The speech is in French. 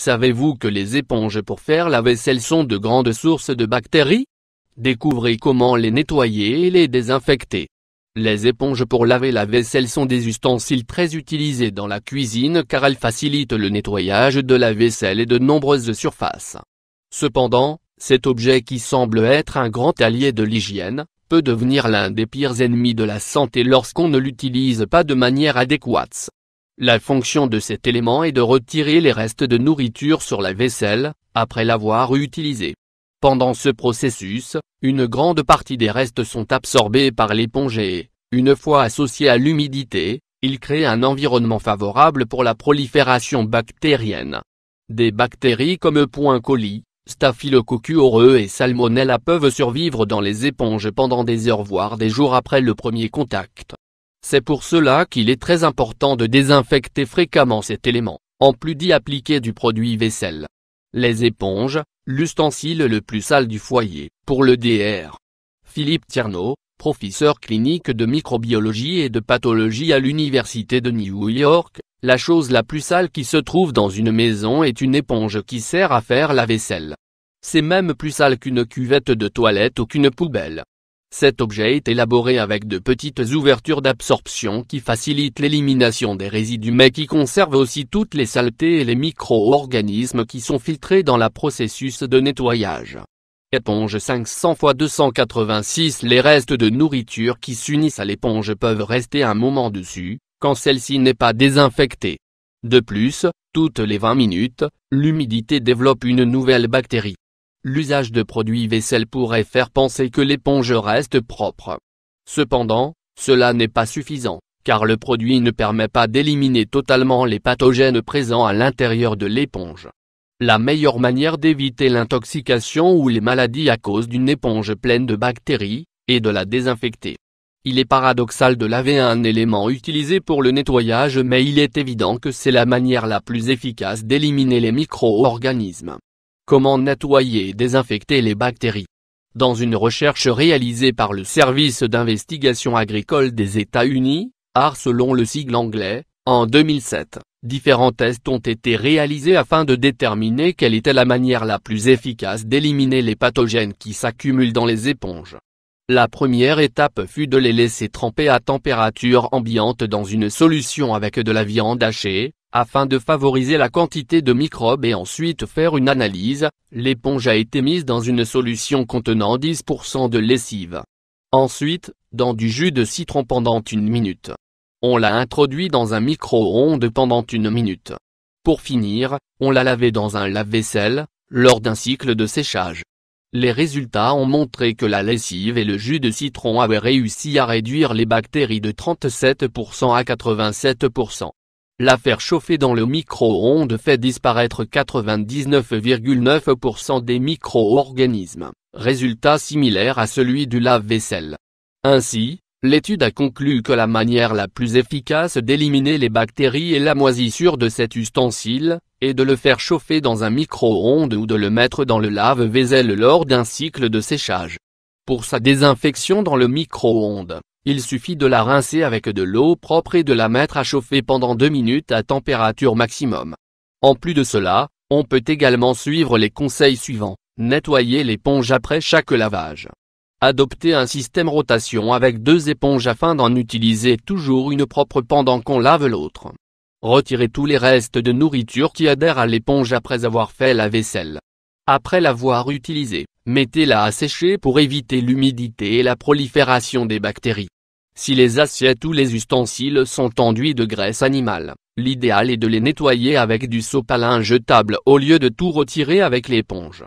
Savez-vous que les éponges pour faire la vaisselle sont de grandes sources de bactéries Découvrez comment les nettoyer et les désinfecter. Les éponges pour laver la vaisselle sont des ustensiles très utilisés dans la cuisine car elles facilitent le nettoyage de la vaisselle et de nombreuses surfaces. Cependant, cet objet qui semble être un grand allié de l'hygiène, peut devenir l'un des pires ennemis de la santé lorsqu'on ne l'utilise pas de manière adéquate. La fonction de cet élément est de retirer les restes de nourriture sur la vaisselle, après l'avoir utilisée. Pendant ce processus, une grande partie des restes sont absorbés par l'épongée, et, une fois associés à l'humidité, ils créent un environnement favorable pour la prolifération bactérienne. Des bactéries comme point coli, staphylococcus aureus et salmonella peuvent survivre dans les éponges pendant des heures voire des jours après le premier contact. C'est pour cela qu'il est très important de désinfecter fréquemment cet élément, en plus d'y appliquer du produit vaisselle. Les éponges, l'ustensile le plus sale du foyer, pour le DR. Philippe Tierno, professeur clinique de microbiologie et de pathologie à l'université de New York, la chose la plus sale qui se trouve dans une maison est une éponge qui sert à faire la vaisselle. C'est même plus sale qu'une cuvette de toilette ou qu'une poubelle. Cet objet est élaboré avec de petites ouvertures d'absorption qui facilitent l'élimination des résidus mais qui conservent aussi toutes les saletés et les micro-organismes qui sont filtrés dans la processus de nettoyage. Éponge 500 x 286 Les restes de nourriture qui s'unissent à l'éponge peuvent rester un moment dessus, quand celle-ci n'est pas désinfectée. De plus, toutes les 20 minutes, l'humidité développe une nouvelle bactérie l'usage de produits vaisselle pourrait faire penser que l'éponge reste propre. Cependant, cela n'est pas suffisant, car le produit ne permet pas d'éliminer totalement les pathogènes présents à l'intérieur de l'éponge. La meilleure manière d'éviter l'intoxication ou les maladies à cause d'une éponge pleine de bactéries, est de la désinfecter. Il est paradoxal de laver un élément utilisé pour le nettoyage mais il est évident que c'est la manière la plus efficace d'éliminer les micro-organismes. Comment nettoyer et désinfecter les bactéries Dans une recherche réalisée par le Service d'investigation agricole des États-Unis, ARS selon le sigle anglais, en 2007, différents tests ont été réalisés afin de déterminer quelle était la manière la plus efficace d'éliminer les pathogènes qui s'accumulent dans les éponges. La première étape fut de les laisser tremper à température ambiante dans une solution avec de la viande hachée, afin de favoriser la quantité de microbes et ensuite faire une analyse, l'éponge a été mise dans une solution contenant 10% de lessive. Ensuite, dans du jus de citron pendant une minute. On l'a introduit dans un micro-ondes pendant une minute. Pour finir, on l'a lavé dans un lave-vaisselle, lors d'un cycle de séchage. Les résultats ont montré que la lessive et le jus de citron avaient réussi à réduire les bactéries de 37% à 87% la faire chauffer dans le micro-ondes fait disparaître 99,9% des micro-organismes, résultat similaire à celui du lave-vaisselle. Ainsi, l'étude a conclu que la manière la plus efficace d'éliminer les bactéries et la moisissure de cet ustensile, est de le faire chauffer dans un micro-ondes ou de le mettre dans le lave-vaisselle lors d'un cycle de séchage. Pour sa désinfection dans le micro-ondes, il suffit de la rincer avec de l'eau propre et de la mettre à chauffer pendant 2 minutes à température maximum. En plus de cela, on peut également suivre les conseils suivants. Nettoyer l'éponge après chaque lavage. Adopter un système rotation avec deux éponges afin d'en utiliser toujours une propre pendant qu'on lave l'autre. Retirer tous les restes de nourriture qui adhèrent à l'éponge après avoir fait la vaisselle. Après l'avoir utilisée, mettez-la à sécher pour éviter l'humidité et la prolifération des bactéries. Si les assiettes ou les ustensiles sont enduits de graisse animale, l'idéal est de les nettoyer avec du sopalin jetable au lieu de tout retirer avec l'éponge.